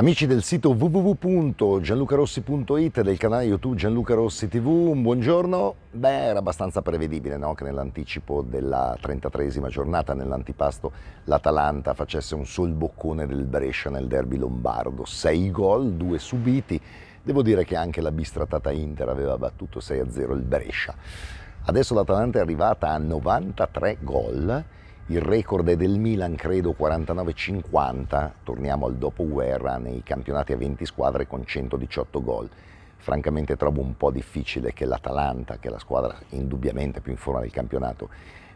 Amici del sito www.gianlucarossi.it e del canale YouTube Gianluca Rossi TV, un buongiorno. Beh, era abbastanza prevedibile no? che nell'anticipo della 33esima giornata, nell'antipasto, l'Atalanta facesse un sol boccone del Brescia nel derby lombardo. 6 gol, 2 subiti. Devo dire che anche la bistrattata Inter aveva battuto 6-0 il Brescia. Adesso l'Atalanta è arrivata a 93 gol il record è del Milan, credo 49-50, torniamo al dopoguerra nei campionati a 20 squadre con 118 gol. Francamente trovo un po' difficile che l'Atalanta, che è la squadra indubbiamente più in forma del campionato,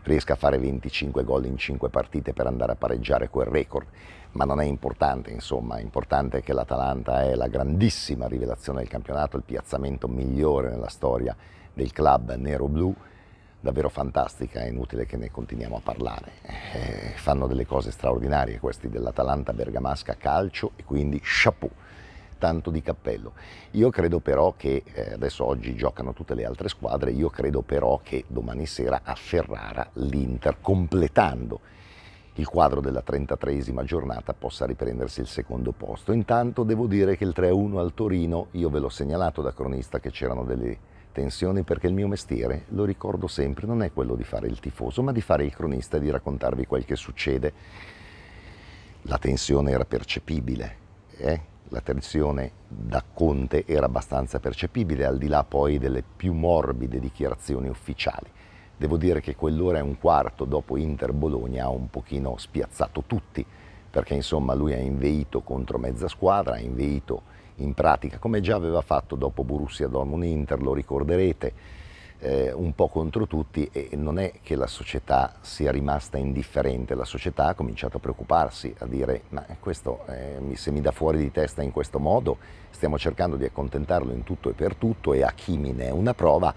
riesca a fare 25 gol in 5 partite per andare a pareggiare quel record, ma non è importante, insomma, importante è che l'Atalanta è la grandissima rivelazione del campionato, il piazzamento migliore nella storia del club nero-blu davvero fantastica, è inutile che ne continuiamo a parlare. Eh, fanno delle cose straordinarie questi dell'Atalanta Bergamasca Calcio e quindi chapeau, tanto di cappello. Io credo però che, eh, adesso oggi giocano tutte le altre squadre, io credo però che domani sera a Ferrara l'Inter, completando il quadro della 33esima giornata possa riprendersi il secondo posto. Intanto devo dire che il 3-1 al Torino, io ve l'ho segnalato da cronista che c'erano delle attenzione perché il mio mestiere, lo ricordo sempre, non è quello di fare il tifoso, ma di fare il cronista e di raccontarvi quel che succede. La tensione era percepibile, eh? la tensione da Conte era abbastanza percepibile, al di là poi delle più morbide dichiarazioni ufficiali. Devo dire che quell'ora e un quarto dopo Inter-Bologna ha un pochino spiazzato tutti, perché insomma lui ha inveito contro mezza squadra, ha inveito in pratica, come già aveva fatto dopo Borussia Dortmund-Inter, lo ricorderete, eh, un po' contro tutti e non è che la società sia rimasta indifferente, la società ha cominciato a preoccuparsi, a dire ma questo eh, se mi dà fuori di testa in questo modo stiamo cercando di accontentarlo in tutto e per tutto e a chi mi ne è una prova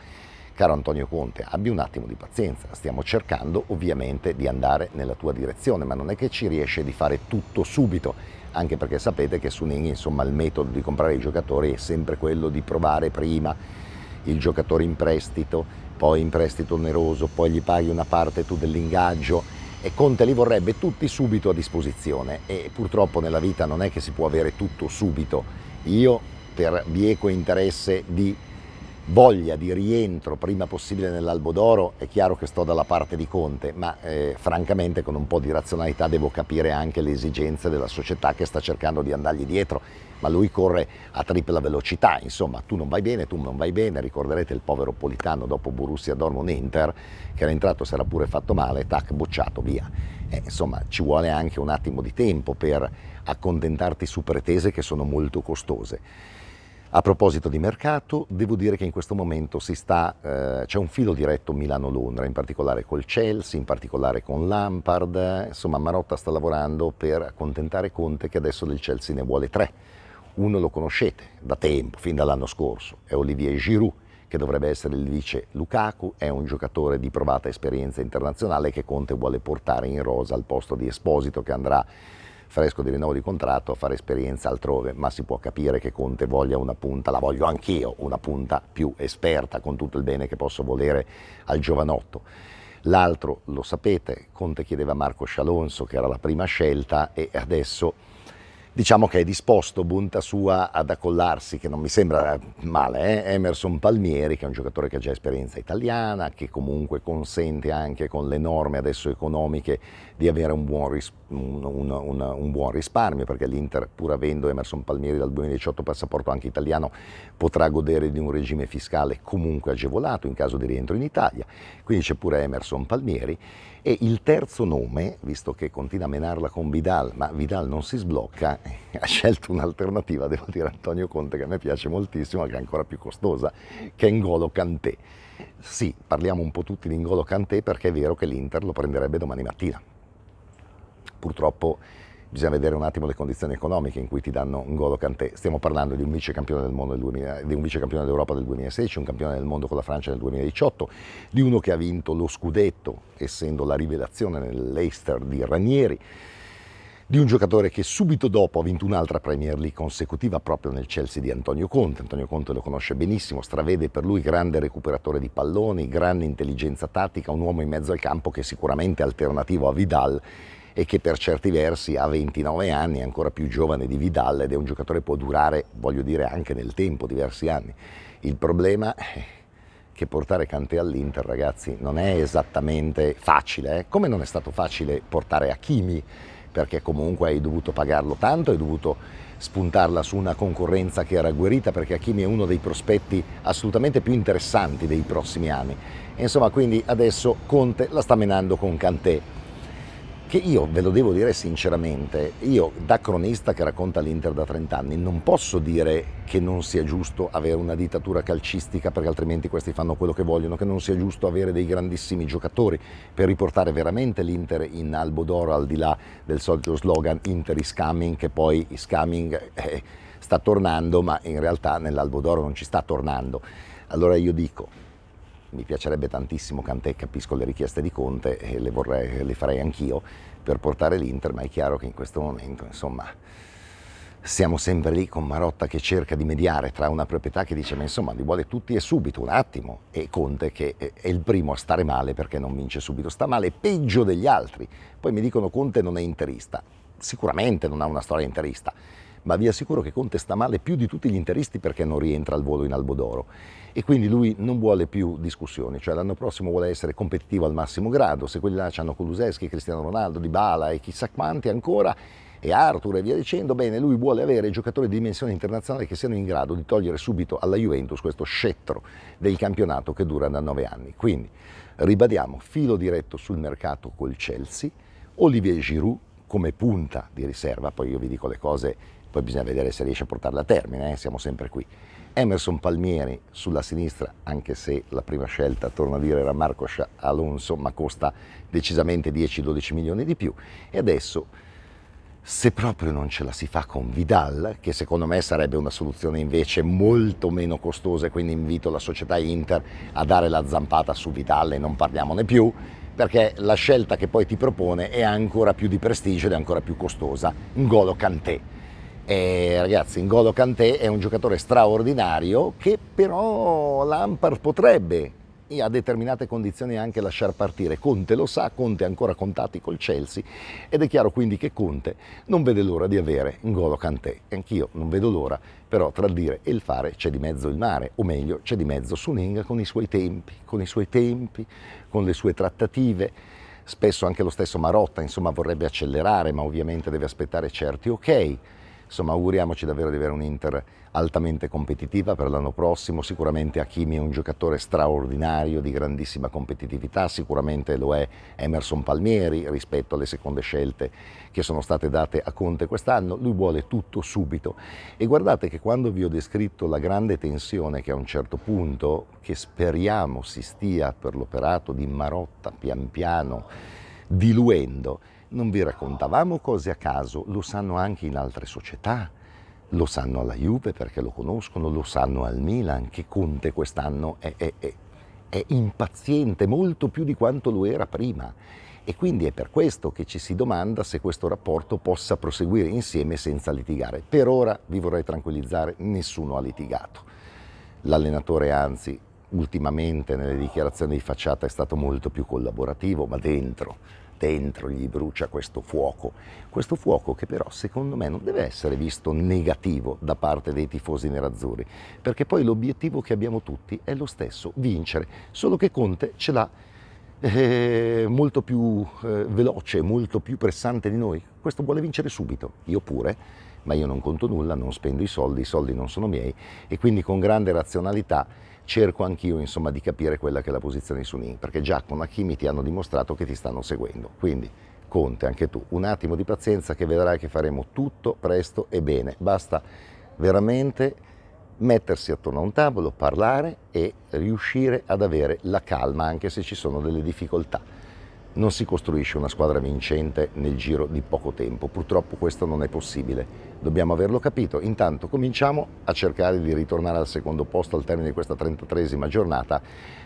caro Antonio Conte, abbi un attimo di pazienza, stiamo cercando ovviamente di andare nella tua direzione, ma non è che ci riesce di fare tutto subito, anche perché sapete che su Nini insomma, il metodo di comprare i giocatori è sempre quello di provare prima il giocatore in prestito, poi in prestito oneroso, poi gli paghi una parte tu dell'ingaggio e Conte li vorrebbe tutti subito a disposizione e purtroppo nella vita non è che si può avere tutto subito. Io per bieco interesse di voglia di rientro prima possibile nell'albo d'oro, è chiaro che sto dalla parte di Conte, ma eh, francamente con un po' di razionalità devo capire anche le esigenze della società che sta cercando di andargli dietro, ma lui corre a tripla velocità, insomma tu non vai bene, tu non vai bene, ricorderete il povero Politano dopo Borussia Dortmund-Inter, che era entrato, si era pure fatto male, tac, bocciato, via. Eh, insomma ci vuole anche un attimo di tempo per accontentarti su pretese che sono molto costose. A proposito di mercato, devo dire che in questo momento sta, eh, c'è un filo diretto Milano-Londra, in particolare col Chelsea, in particolare con Lampard, insomma Marotta sta lavorando per accontentare Conte che adesso del Chelsea ne vuole tre. Uno lo conoscete da tempo, fin dall'anno scorso, è Olivier Giroud, che dovrebbe essere il vice Lukaku, è un giocatore di provata esperienza internazionale che Conte vuole portare in rosa al posto di Esposito che andrà fresco di rinnovo di contratto a fare esperienza altrove, ma si può capire che Conte voglia una punta, la voglio anch'io, una punta più esperta con tutto il bene che posso volere al giovanotto. L'altro lo sapete, Conte chiedeva Marco Scialonso che era la prima scelta e adesso diciamo che è disposto Bunta sua ad accollarsi, che non mi sembra male, eh? Emerson Palmieri, che è un giocatore che ha già esperienza italiana, che comunque consente anche con le norme adesso economiche di avere un buon, ris- un, un, un, buon risparmio, perché l'Inter, pur avendo Emerson Palmieri dal 2018 passaporto anche italiano, potrà godere di un regime fiscale comunque agevolato in caso di rientro in Italia. Quindi c'è pure Emerson Palmieri. E il terzo nome, visto che continua a menarla con Vidal, ma Vidal non si sblocca, ha scelto un'alternativa, devo dire, Antonio Conte, che a me piace moltissimo, che è ancora più costosa, che è Ngolo Kanté. Sì, parliamo un po' tutti di Ngolo Kanté perché è vero che l'Inter lo prenderebbe domani mattina. Purtroppo bisogna vedere un attimo le condizioni economiche in cui ti danno Ngolo Kanté. Stiamo parlando di un vice campione del del del 2016, un campione del mondo con la Francia nel 2018, di uno che ha vinto lo scudetto, essendo la rivelazione nell'Eister di Ranieri di un giocatore che subito dopo ha vinto un'altra Premier League consecutiva proprio nel Chelsea di Antonio Conte. Antonio Conte lo conosce benissimo, stravede per lui grande recuperatore di palloni, grande intelligenza tattica, un uomo in mezzo al campo che è sicuramente è alternativo a Vidal e che per certi versi ha 29 anni, è ancora più giovane di Vidal ed è un giocatore che può durare, voglio dire, anche nel tempo, diversi anni. Il problema è che portare Kanté all'Inter, ragazzi, non è esattamente facile, eh? come non è stato facile portare Hakimi perché comunque hai dovuto pagarlo tanto, hai dovuto spuntarla su una concorrenza che era agguerrita perché Hakimi è uno dei prospetti assolutamente più interessanti dei prossimi anni. Insomma, quindi adesso Conte la sta menando con Cantè che io ve lo devo dire sinceramente, io da cronista che racconta l'Inter da 30 anni non posso dire che non sia giusto avere una dittatura calcistica perché altrimenti questi fanno quello che vogliono, che non sia giusto avere dei grandissimi giocatori per riportare veramente l'Inter in albo d'oro al di là del solito slogan Inter is coming che poi is coming eh, sta tornando ma in realtà nell'albo d'oro non ci sta tornando. Allora io dico mi piacerebbe tantissimo Cantè, capisco le richieste di Conte e le, vorrei, le farei anch'io per portare l'Inter, ma è chiaro che in questo momento, insomma, siamo sempre lì con Marotta che cerca di mediare tra una proprietà che dice ma insomma li vuole tutti e subito, un attimo, e Conte che è il primo a stare male perché non vince subito, sta male peggio degli altri. Poi mi dicono Conte non è interista, sicuramente non ha una storia interista ma vi assicuro che Conte sta male più di tutti gli interisti perché non rientra al volo in Albodoro e quindi lui non vuole più discussioni, cioè l'anno prossimo vuole essere competitivo al massimo grado, se quelli là hanno Coluseschi, Cristiano Ronaldo, Dybala e chissà quanti ancora e Arthur e via dicendo, bene, lui vuole avere giocatori di dimensione internazionale che siano in grado di togliere subito alla Juventus questo scettro del campionato che dura da nove anni. Quindi ribadiamo, filo diretto sul mercato col Chelsea, Olivier Giroud come punta di riserva, poi io vi dico le cose poi bisogna vedere se riesce a portarla a termine, eh? siamo sempre qui. Emerson Palmieri sulla sinistra, anche se la prima scelta, torno a dire, era Marco Alonso, ma costa decisamente 10-12 milioni di più. E adesso, se proprio non ce la si fa con Vidal, che secondo me sarebbe una soluzione invece molto meno costosa, e quindi invito la società Inter a dare la zampata su Vidal e non parliamone più, perché la scelta che poi ti propone è ancora più di prestigio ed è ancora più costosa. Ngolo Kanté eh, ragazzi, N'Golo Kanté è un giocatore straordinario che però l'Ampar potrebbe a determinate condizioni anche lasciar partire. Conte lo sa, Conte ha ancora contatti col Chelsea ed è chiaro quindi che Conte non vede l'ora di avere N'Golo Kanté. Anch'io non vedo l'ora, però tra il dire e il fare c'è di mezzo il mare, o meglio c'è di mezzo Suning con i suoi tempi, con i suoi tempi, con le sue trattative. Spesso anche lo stesso Marotta, insomma, vorrebbe accelerare, ma ovviamente deve aspettare certi ok. Insomma, auguriamoci davvero di avere un Inter altamente competitiva per l'anno prossimo. Sicuramente Hakimi è un giocatore straordinario, di grandissima competitività, sicuramente lo è Emerson Palmieri rispetto alle seconde scelte che sono state date a Conte quest'anno. Lui vuole tutto subito. E guardate che quando vi ho descritto la grande tensione che a un certo punto, che speriamo si stia per l'operato di Marotta pian piano diluendo, non vi raccontavamo cose a caso, lo sanno anche in altre società. Lo sanno alla Juve perché lo conoscono, lo sanno al Milan che Conte quest'anno è, è, è, è impaziente molto più di quanto lo era prima. E quindi è per questo che ci si domanda se questo rapporto possa proseguire insieme senza litigare. Per ora vi vorrei tranquillizzare, nessuno ha litigato. L'allenatore anzi ultimamente nelle dichiarazioni di facciata è stato molto più collaborativo, ma dentro dentro gli brucia questo fuoco, questo fuoco che però secondo me non deve essere visto negativo da parte dei tifosi nerazzurri, perché poi l'obiettivo che abbiamo tutti è lo stesso, vincere, solo che Conte ce l'ha eh, molto più eh, veloce, molto più pressante di noi, questo vuole vincere subito, io pure, ma io non conto nulla, non spendo i soldi, i soldi non sono miei e quindi con grande razionalità cerco anch'io insomma di capire quella che è la posizione di Sunin, perché già con Hakimi ti hanno dimostrato che ti stanno seguendo. Quindi Conte, anche tu, un attimo di pazienza che vedrai che faremo tutto presto e bene. Basta veramente mettersi attorno a un tavolo, parlare e riuscire ad avere la calma anche se ci sono delle difficoltà non si costruisce una squadra vincente nel giro di poco tempo, purtroppo questo non è possibile, dobbiamo averlo capito, intanto cominciamo a cercare di ritornare al secondo posto al termine di questa 33esima giornata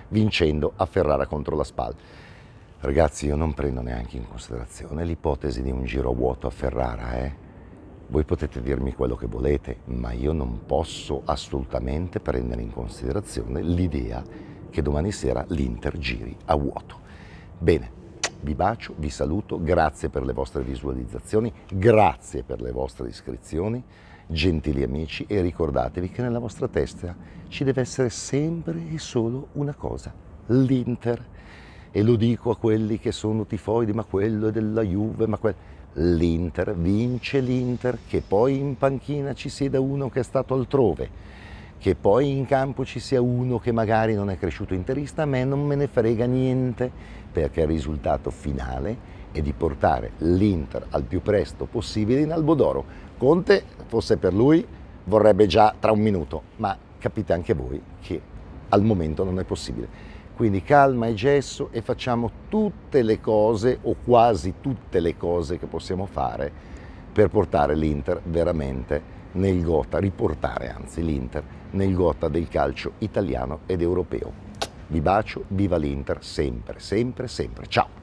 vincendo a Ferrara contro la Spal. Ragazzi io non prendo neanche in considerazione l'ipotesi di un giro vuoto a Ferrara, eh? Voi potete dirmi quello che volete, ma io non posso assolutamente prendere in considerazione l'idea che domani sera l'Inter giri a vuoto. Bene, vi bacio, vi saluto, grazie per le vostre visualizzazioni, grazie per le vostre iscrizioni, gentili amici, e ricordatevi che nella vostra testa ci deve essere sempre e solo una cosa, l'Inter. E lo dico a quelli che sono tifoidi, ma quello è della Juve, ma quello l'Inter, vince l'Inter, che poi in panchina ci sieda uno che è stato altrove che poi in campo ci sia uno che magari non è cresciuto interista, a me non me ne frega niente, perché il risultato finale è di portare l'Inter al più presto possibile in Albodoro. Conte, fosse per lui, vorrebbe già tra un minuto, ma capite anche voi che al momento non è possibile. Quindi calma e gesso e facciamo tutte le cose o quasi tutte le cose che possiamo fare per portare l'Inter veramente nel gota, riportare anzi l'Inter nel gota del calcio italiano ed europeo. Vi bacio, viva l'Inter sempre, sempre, sempre. Ciao!